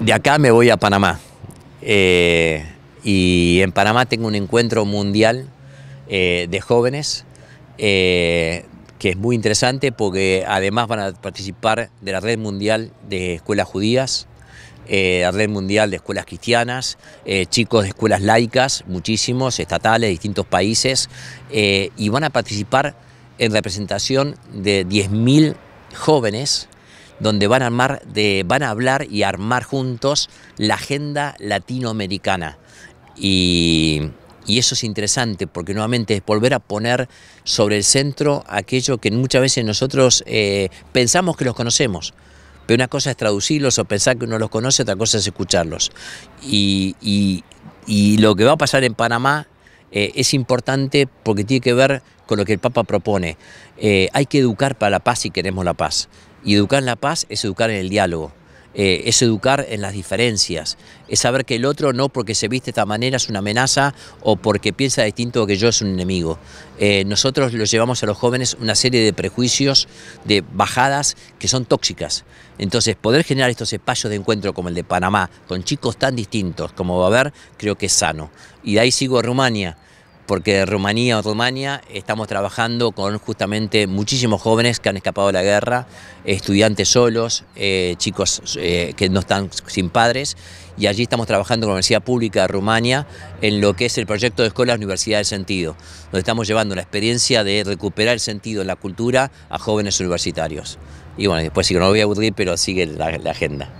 de acá me voy a Panamá. Eh, y en Panamá tengo un encuentro mundial eh, de jóvenes eh, que es muy interesante porque además van a participar de la red mundial de escuelas judías, la red mundial de escuelas cristianas, chicos de escuelas laicas, muchísimos, estatales, distintos países, y van a participar en representación de 10.000 jóvenes donde van a, armar de, van a hablar y armar juntos la agenda latinoamericana. Y, eso es interesante porque nuevamente es volver a poner sobre el centro aquello que muchas veces nosotros eh, pensamos que los conocemos. Pero una cosa es traducirlos o pensar que uno los conoce, otra cosa es escucharlos. y lo que va a pasar en Panamá eh, es importante porque tiene que ver con lo que el Papa propone. Eh, hay que educar para la paz si queremos la paz. Y educar en la paz es educar en el diálogo. Eh, es educar en las diferencias, es saber que el otro no porque se viste de esta manera es una amenaza o porque piensa distinto que yo es un enemigo. Eh, nosotros los llevamos a los jóvenes una serie de prejuicios, de bajadas que son tóxicas. Entonces, poder generar estos espacios de encuentro como el de Panamá, con chicos tan distintos como va a haber, creo que es sano. Y de ahí sigo a Rumania porque Rumanía o Rumania estamos trabajando con justamente muchísimos jóvenes que han escapado de la guerra, estudiantes solos, eh, chicos eh, que no están sin padres, y allí estamos trabajando con la Universidad Pública de Rumanía en lo que es el proyecto de Escuela Universidad del Sentido, donde estamos llevando la experiencia de recuperar el sentido en la cultura a jóvenes universitarios. Y bueno, después sí que no lo voy a aburrir, pero sigue la, la agenda.